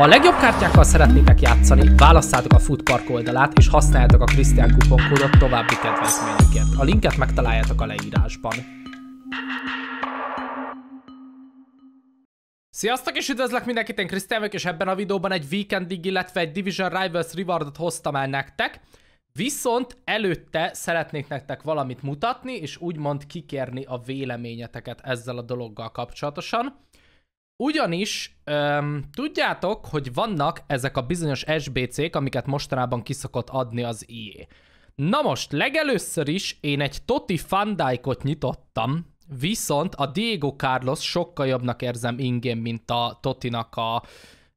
Ha a legjobb kártyákkal szeretnétek játszani, válasszátok a Foodpark oldalát és használjátok a Krisztián kuponkódot további kedvezményeket. A linket megtaláljátok a leírásban. Sziasztok és üdvözlök mindenkit, én Krisztián és ebben a videóban egy Weekendig, illetve egy Division Rivals rewardot hoztam el nektek. Viszont előtte szeretnék nektek valamit mutatni, és úgymond kikérni a véleményeteket ezzel a dologgal kapcsolatosan. Ugyanis öm, tudjátok, hogy vannak ezek a bizonyos SBC-k, amiket mostanában kiszokott adni az IE. Na most, legelőször is én egy Toti Fandájkot nyitottam, viszont a Diego Carlos sokkal jobbnak érzem ingén, mint a Totinak a,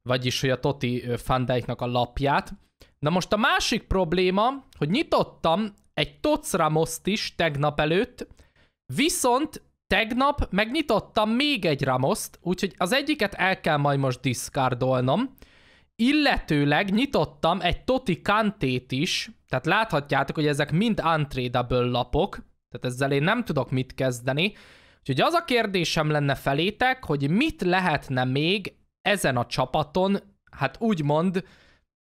vagyis hogy a Toti Fandájknak a lapját. Na most a másik probléma, hogy nyitottam egy Tots is tegnap előtt, viszont Tegnap megnyitottam még egy Ramoszt, úgyhogy az egyiket el kell majd most diszkárdolnom, Illetőleg nyitottam egy Toti Kantét is, tehát láthatjátok, hogy ezek mind untradable lapok, tehát ezzel én nem tudok mit kezdeni. Úgyhogy az a kérdésem lenne felétek, hogy mit lehetne még ezen a csapaton, hát úgymond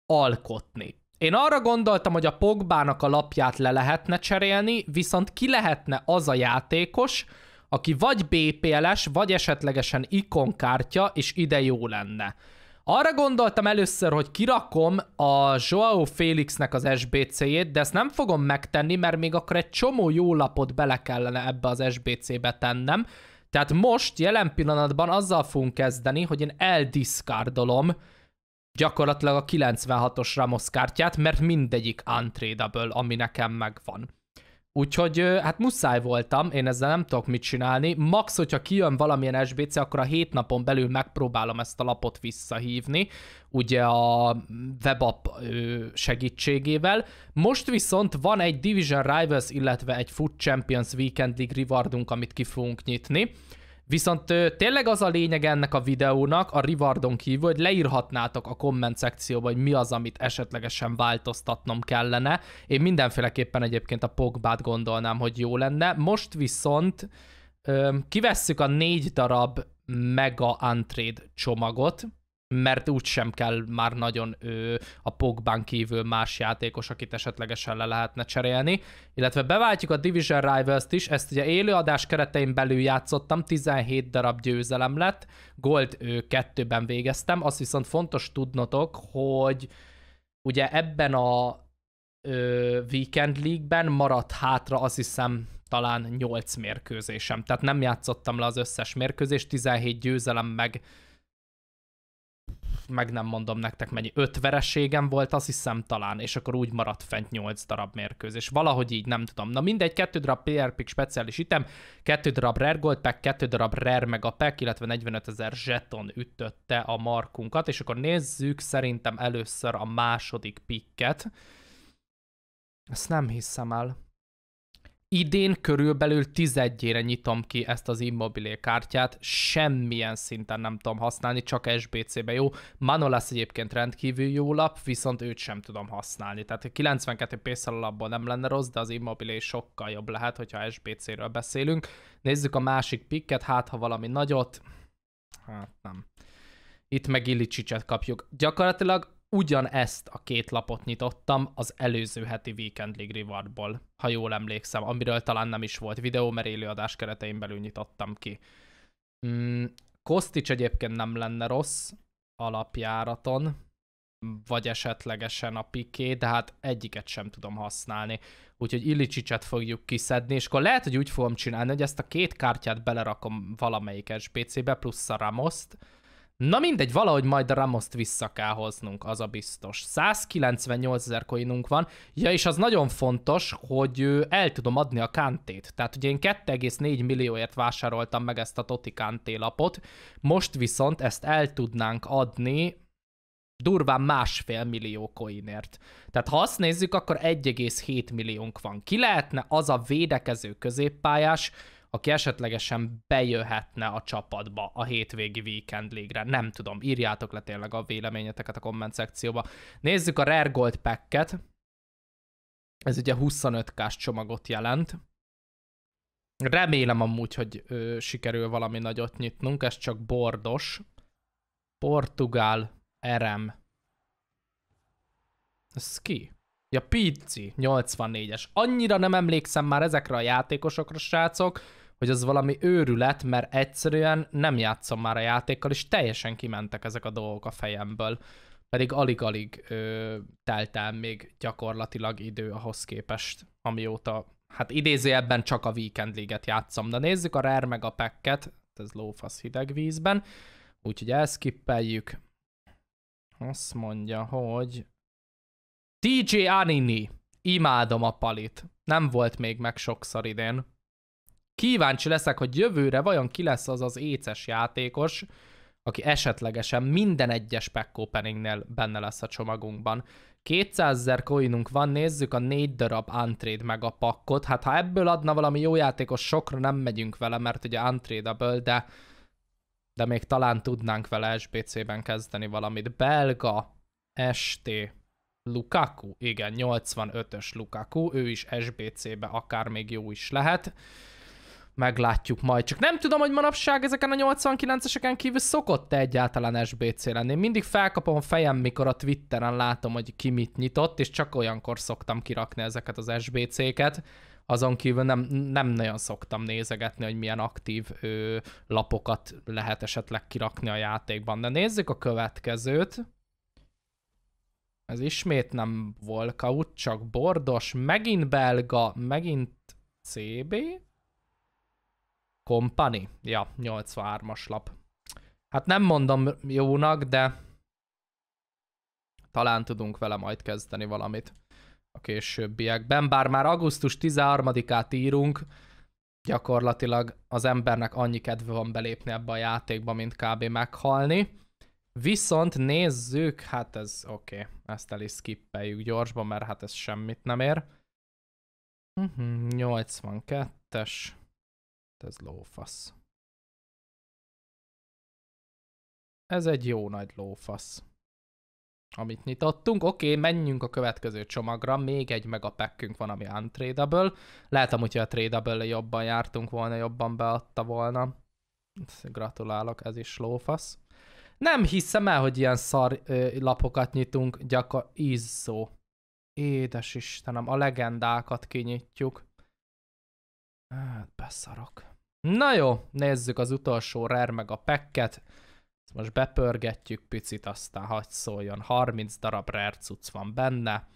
alkotni. Én arra gondoltam, hogy a Pogbának a lapját le lehetne cserélni, viszont ki lehetne az a játékos, aki vagy BPL-es, vagy esetlegesen ikonkártya, és ide jó lenne. Arra gondoltam először, hogy kirakom a Joao Félixnek az SBC-jét, de ezt nem fogom megtenni, mert még akkor egy csomó jó lapot bele kellene ebbe az SBC-be tennem. Tehát most, jelen pillanatban azzal fogunk kezdeni, hogy én eldiscardolom gyakorlatilag a 96-os Ramos kártyát, mert mindegyik untradable, ami nekem megvan. Úgyhogy hát muszáj voltam, én ezzel nem tudok mit csinálni. Max, hogyha kijön valamilyen SBC, akkor a hét napon belül megpróbálom ezt a lapot visszahívni, ugye a webapp segítségével. Most viszont van egy Division Rivals, illetve egy Food Champions Weekend League rewardunk, amit ki fogunk nyitni. Viszont tényleg az a lényeg ennek a videónak, a rewardon kívül, hogy leírhatnátok a komment szekcióba, hogy mi az, amit esetlegesen változtatnom kellene. Én mindenféleképpen egyébként a Pogbát gondolnám, hogy jó lenne. Most viszont kivesszük a négy darab Mega Untrade csomagot, mert úgy sem kell már nagyon ő, a pogban kívül más játékos, akit esetlegesen le lehetne cserélni. Illetve beváltjuk a Division Rivals-t is, ezt ugye élőadás keretein belül játszottam, 17 darab győzelem lett, Gold ő kettőben végeztem, azt viszont fontos tudnotok, hogy ugye ebben a ö, Weekend League-ben maradt hátra azt hiszem talán 8 mérkőzésem, tehát nem játszottam le az összes mérkőzést, 17 győzelem meg meg nem mondom nektek mennyi, öt vereségem volt, azt hiszem talán, és akkor úgy maradt fent nyolc darab mérkőzés. Valahogy így, nem tudom. Na mindegy, kettő darab PR pick speciális item, kettő darab rare gold pack, kettő darab rare meg a pack, illetve 45 ezer zseton ütötte a markunkat, és akkor nézzük szerintem először a második pikket. Ezt nem hiszem el. Idén körülbelül tizedjére nyitom ki ezt az immobilé kártyát, semmilyen szinten nem tudom használni, csak SBC-be jó. Manolász egyébként rendkívül jó lap, viszont őt sem tudom használni. Tehát 92 pénzszel alapból nem lenne rossz, de az immobilé sokkal jobb lehet, hogyha SBC-ről beszélünk. Nézzük a másik pikket, hát ha valami nagyot, hát nem. Itt meg Illicsicset kapjuk. Gyakorlatilag ugyanezt a két lapot nyitottam az előző heti Weekend League Rewardból, ha jól emlékszem, amiről talán nem is volt videó, mert élőadás keretein belül nyitottam ki. Mm, Kostics egyébként nem lenne rossz alapjáraton, vagy esetlegesen a piké, de hát egyiket sem tudom használni. Úgyhogy Illicsicset fogjuk kiszedni, és akkor lehet, hogy úgy fogom csinálni, hogy ezt a két kártyát belerakom valamelyik SBC-be, plusz a Ramoszt, Na mindegy, valahogy majd a Ramoszt vissza kell hoznunk, az a biztos. 198 ezer coinunk van, ja és az nagyon fontos, hogy el tudom adni a kantét. Tehát ugye én 2,4 millióért vásároltam meg ezt a Toti Kanté lapot, most viszont ezt el tudnánk adni durván másfél millió coinért. Tehát ha azt nézzük, akkor 1,7 milliónk van. Ki lehetne az a védekező középpályás, aki esetlegesen bejöhetne a csapatba a hétvégi Weekend League-re. Nem tudom, írjátok le tényleg a véleményeteket a komment szekcióba. Nézzük a Rare Gold Packet. Ez ugye 25 k csomagot jelent. Remélem amúgy, hogy ö, sikerül valami nagyot nyitnunk, ez csak bordos. Portugál RM. Ez ki? Ja, Pici, 84-es. Annyira nem emlékszem már ezekre a játékosokra, srácok, hogy az valami őrület, mert egyszerűen nem játszom már a játékkal, és teljesen kimentek ezek a dolgok a fejemből. Pedig alig-alig ö, telt el még gyakorlatilag idő ahhoz képest, amióta, hát idézőjebben csak a Weekend League-et játszom, de nézzük a Rare meg a Packet, ez lófasz hideg vízben, úgyhogy elskippeljük. Azt mondja, hogy DJ Anini, imádom a palit. Nem volt még meg sokszor idén. Kíváncsi leszek, hogy jövőre vajon ki lesz az az éces játékos, aki esetlegesen minden egyes pack openingnél benne lesz a csomagunkban. 200 ezer coinunk van, nézzük a négy darab untrade meg a pakkot. Hát ha ebből adna valami jó játékos, sokra nem megyünk vele, mert ugye untradeable, de, de még talán tudnánk vele SBC-ben kezdeni valamit. Belga, ST, Lukaku, igen, 85-ös Lukaku, ő is SBC-be akár még jó is lehet meglátjuk majd. Csak nem tudom, hogy manapság ezeken a 89-eseken kívül szokott-e egyáltalán SBC lenni. Én mindig felkapom a fejem, mikor a Twitteren látom, hogy ki mit nyitott, és csak olyankor szoktam kirakni ezeket az SBC-ket. Azon kívül nem, nem nagyon szoktam nézegetni, hogy milyen aktív ö, lapokat lehet esetleg kirakni a játékban. De nézzük a következőt. Ez ismét nem volt, csak bordos, megint belga, megint CB, Company? Ja, 83-as lap. Hát nem mondom jónak, de talán tudunk vele majd kezdeni valamit a későbbiekben. Bár már augusztus 13-át írunk, gyakorlatilag az embernek annyi kedve van belépni ebbe a játékba, mint kb. meghalni. Viszont nézzük, hát ez oké, okay, ezt el is skippeljük gyorsban, mert hát ez semmit nem ér. 82-es. Mhm, ez lófasz. Ez egy jó nagy lófasz. Amit nyitottunk. Oké, okay, menjünk a következő csomagra. Még egy megapackünk van, ami untradable. Lehet amúgy, hogy a tradable jobban jártunk volna, jobban beadta volna. Gratulálok, ez is lófasz. Nem hiszem el, hogy ilyen szar ö, lapokat nyitunk, gyakor... Izzó. Édes Istenem, a legendákat kinyitjuk. Hát, beszarok. Na jó, nézzük az utolsó rár meg a pekket. most bepörgetjük picit, aztán hagy szóljon. 30 darab rár cucc van benne.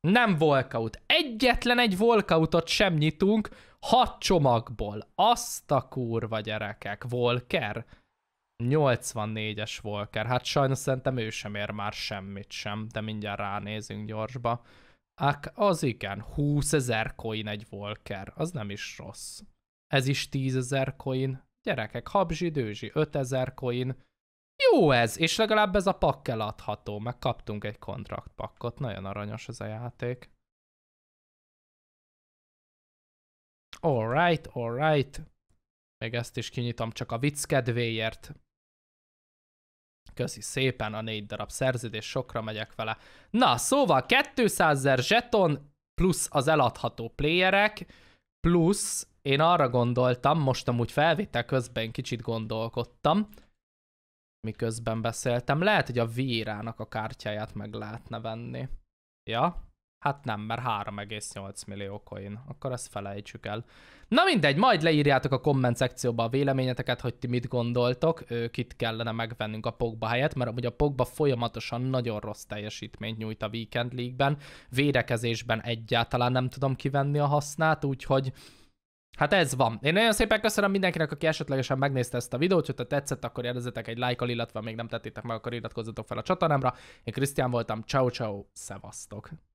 Nem volkaut. Egyetlen egy volkautot sem nyitunk, hat csomagból. Azt a kurva gyerekek. Volker? 84-es Volker. Hát sajnos szerintem ő sem ér már semmit sem, de mindjárt ránézünk gyorsba az igen, 20 ezer coin egy Volker, az nem is rossz. Ez is 10 ezer coin. Gyerekek, habzsi, dőzsi, 5 ezer coin. Jó ez, és legalább ez a pakk eladható, meg kaptunk egy kontraktpakkot, nagyon aranyos ez a játék. Alright, alright. Még ezt is kinyitom csak a vicc kedvéért. Köszi szépen a négy darab szerződés, sokra megyek vele. Na, szóval 200 ezer zseton plusz az eladható playerek, plusz én arra gondoltam, most amúgy felvétel közben kicsit gondolkodtam, miközben beszéltem, lehet, hogy a Vírának a kártyáját meg lehetne venni. Ja, Hát nem, mert 3,8 millió coin. Akkor ezt felejtsük el. Na mindegy, majd leírjátok a komment szekcióba a véleményeteket, hogy ti mit gondoltok, kit kellene megvennünk a Pogba helyett, mert amúgy a Pogba folyamatosan nagyon rossz teljesítményt nyújt a Weekend League-ben, védekezésben egyáltalán nem tudom kivenni a hasznát, úgyhogy Hát ez van. Én nagyon szépen köszönöm mindenkinek, aki esetlegesen megnézte ezt a videót, hogyha tetszett, akkor jelezzetek egy like illetve ha még nem tettétek meg, akkor iratkozzatok fel a csatornámra. Én Krisztián voltam, ciao ciao, szevasztok!